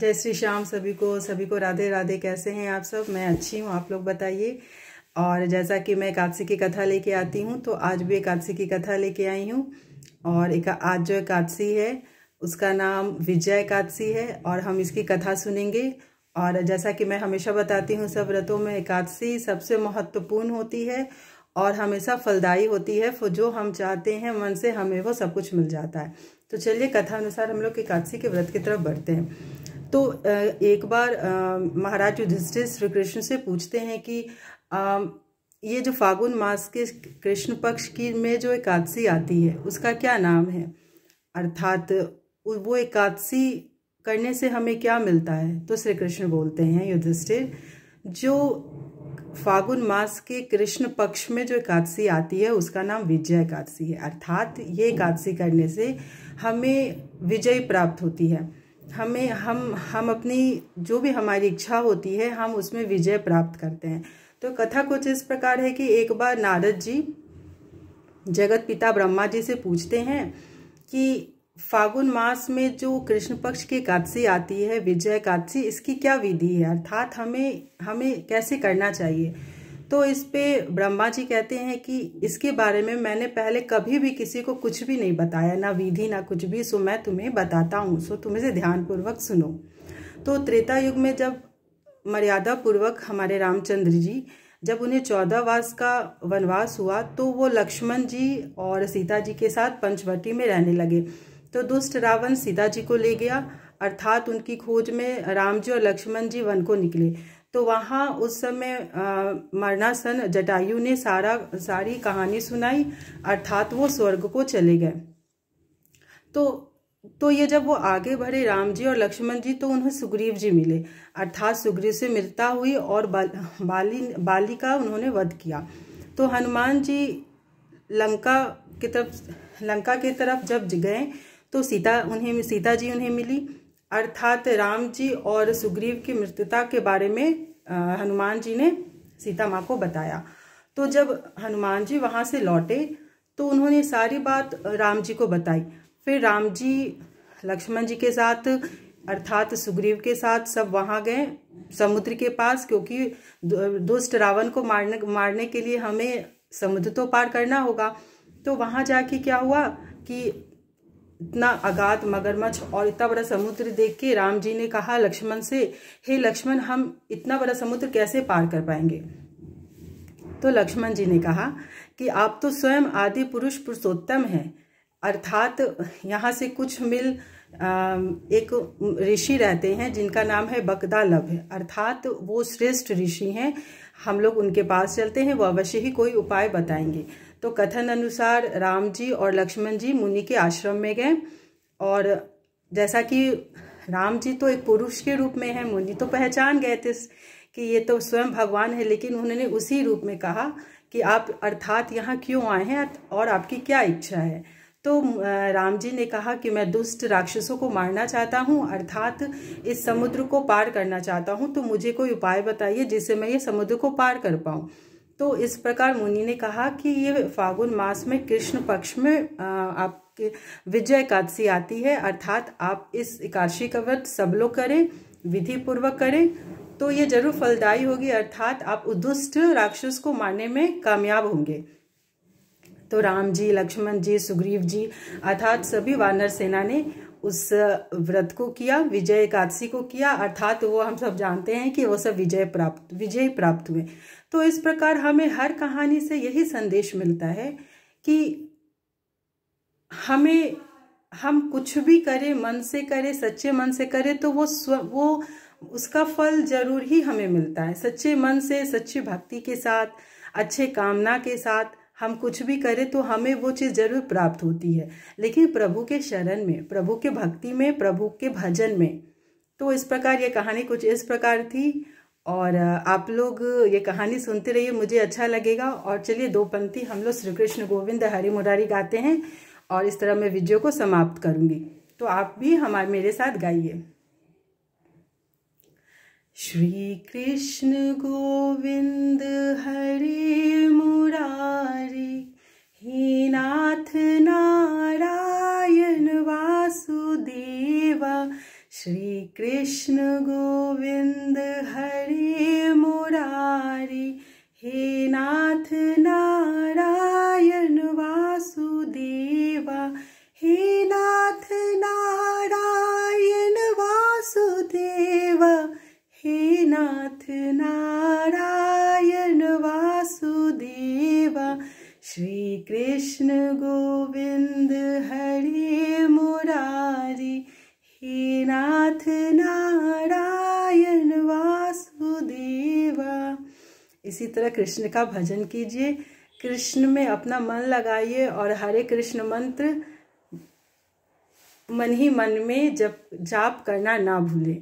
जय श्री श्याम सभी को सभी को राधे राधे कैसे हैं आप सब मैं अच्छी हूँ आप लोग बताइए और जैसा कि मैं एकादशी की कथा लेके आती हूँ तो आज भी एकादशी की कथा लेके आई हूँ और एक आज जो एकादशी है उसका नाम विजय एकादशी है और हम इसकी कथा सुनेंगे और जैसा कि मैं हमेशा बताती हूँ सब व्रतों में एकादशी सबसे महत्वपूर्ण होती है और हमेशा फलदायी होती है जो हम चाहते हैं मन से हमें वो सब कुछ मिल जाता है तो चलिए कथा अनुसार हम लोग एकादशी के व्रत की तरफ बढ़ते हैं तो एक बार महाराज युधिष्ठिर श्री कृष्ण से पूछते हैं कि ये जो फागुन मास के कृष्ण पक्ष की में जो एकादशी आती है उसका क्या नाम है अर्थात वो एकादशी करने से हमें क्या मिलता है तो श्री कृष्ण बोलते हैं युधिष्ठिर जो फागुन मास के कृष्ण पक्ष में जो एकादशी आती है उसका नाम विजय एकादशी है अर्थात ये एकादशी करने से हमें विजय प्राप्त होती है हमें हम हम अपनी जो भी हमारी इच्छा होती है हम उसमें विजय प्राप्त करते हैं तो कथा कुछ इस प्रकार है कि एक बार नारद जी जगत पिता ब्रह्मा जी से पूछते हैं कि फागुन मास में जो कृष्ण पक्ष की एकादशी आती है विजय एकादशी इसकी क्या विधि है अर्थात हमें हमें कैसे करना चाहिए तो इस पे ब्रह्मा जी कहते हैं कि इसके बारे में मैंने पहले कभी भी किसी को कुछ भी नहीं बताया ना विधि ना कुछ भी सो मैं तुम्हें बताता हूँ सो तुम इसे ध्यानपूर्वक सुनो तो त्रेता युग में जब मर्यादा पूर्वक हमारे रामचंद्र जी जब उन्हें चौदह वर्ष का वनवास हुआ तो वो लक्ष्मण जी और सीता जी के साथ पंचवटी में रहने लगे तो दुष्ट रावण सीता जी को ले गया अर्थात उनकी खोज में राम जी और लक्ष्मण जी वन को निकले तो वहाँ उस समय मरणासन जटायु ने सारा सारी कहानी सुनाई अर्थात वो स्वर्ग को चले गए तो तो ये जब वो आगे बढ़े राम जी और लक्ष्मण जी तो उन्हें सुग्रीव जी मिले अर्थात सुग्रीव से मिलता हुई और बाल, बाली बाली का उन्होंने वध किया तो हनुमान जी लंका की तरफ लंका की तरफ जब गए तो सीता उन्हें सीता जी उन्हें मिली अर्थात राम जी और सुग्रीव की मृतता के बारे में हनुमान जी ने सीता माँ को बताया तो जब हनुमान जी वहाँ से लौटे तो उन्होंने सारी बात राम जी को बताई फिर राम जी लक्ष्मण जी के साथ अर्थात सुग्रीव के साथ सब वहाँ गए समुद्र के पास क्योंकि दुष्ट रावण को मारने मारने के लिए हमें समुद्र तो पार करना होगा तो वहाँ जाके क्या हुआ कि इतना अगाध मगरमच्छ और इतना बड़ा समुद्र देख के राम जी ने कहा लक्ष्मण से हे लक्ष्मण हम इतना बड़ा समुद्र कैसे पार कर पाएंगे तो लक्ष्मण जी ने कहा कि आप तो स्वयं आदि पुरुष पुरुषोत्तम हैं अर्थात यहाँ से कुछ मिल एक ऋषि रहते हैं जिनका नाम है बकदालभ अर्थात वो श्रेष्ठ ऋषि हैं हम लोग उनके पास चलते हैं वो अवश्य ही कोई उपाय बताएंगे तो कथन अनुसार राम जी और लक्ष्मण जी मुनि के आश्रम में गए और जैसा कि राम जी तो एक पुरुष के रूप में है मुनि तो पहचान गए थे कि ये तो स्वयं भगवान है लेकिन उन्होंने उसी रूप में कहा कि आप अर्थात यहाँ क्यों आए हैं और आपकी क्या इच्छा है तो राम जी ने कहा कि मैं दुष्ट राक्षसों को मारना चाहता हूँ अर्थात इस समुद्र को पार करना चाहता हूँ तो मुझे कोई उपाय बताइए जिससे मैं ये समुद्र को पार कर पाऊँ तो इस प्रकार मुनि ने कहा कि ये फागुन मास में कृष्ण पक्ष में आपके विजय एकादशी आती है अर्थात आप इस एकादशी का व्रत सब लोग करें विधि पूर्वक करें तो ये जरूर फलदायी होगी अर्थात आप उद्दुष्ट राक्षस को मारने में कामयाब होंगे तो राम जी लक्ष्मण जी सुग्रीव जी अर्थात सभी वानर सेना ने उस व्रत को किया विजय एकादशी को किया अर्थात वो हम सब जानते हैं कि वो सब विजय प्राप्त विजय प्राप्त हुए तो इस प्रकार हमें हर कहानी से यही संदेश मिलता है कि हमें हम कुछ भी करें मन से करें सच्चे मन से करें तो वो स्व वो उसका फल जरूर ही हमें मिलता है सच्चे मन से सच्ची भक्ति के साथ अच्छे कामना के साथ हम कुछ भी करें तो हमें वो चीज़ जरूर प्राप्त होती है लेकिन प्रभु के शरण में प्रभु के भक्ति में प्रभु के भजन में तो इस प्रकार ये कहानी कुछ इस प्रकार थी और आप लोग ये कहानी सुनते रहिए मुझे अच्छा लगेगा और चलिए दो पंक्ति हम लोग श्री कृष्ण गोविंद हरि मुरारी गाते हैं और इस तरह मैं वीडियो को समाप्त करूँगी तो आप भी हमारे मेरे साथ गाइए श्री कृष्ण गोविंद श्रीकृष्ण गोविन्द हरि हे नाथ नारायण वासुदेवा हे नाथ नारायण वासुदेवा हे नाथ नारायण वासुदेवा श्रीकृष्ण गोविन्द हरि मुरारी हे नाथ नारायण वासुदेवा इसी तरह कृष्ण का भजन कीजिए कृष्ण में अपना मन लगाइए और हरे कृष्ण मंत्र मन ही मन में जप जाप करना ना भूले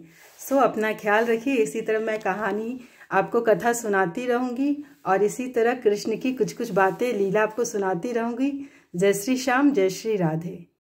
सो अपना ख्याल रखिए इसी तरह मैं कहानी आपको कथा सुनाती रहूँगी और इसी तरह कृष्ण की कुछ कुछ बातें लीला आपको सुनाती रहूँगी जय श्री श्याम जय श्री राधे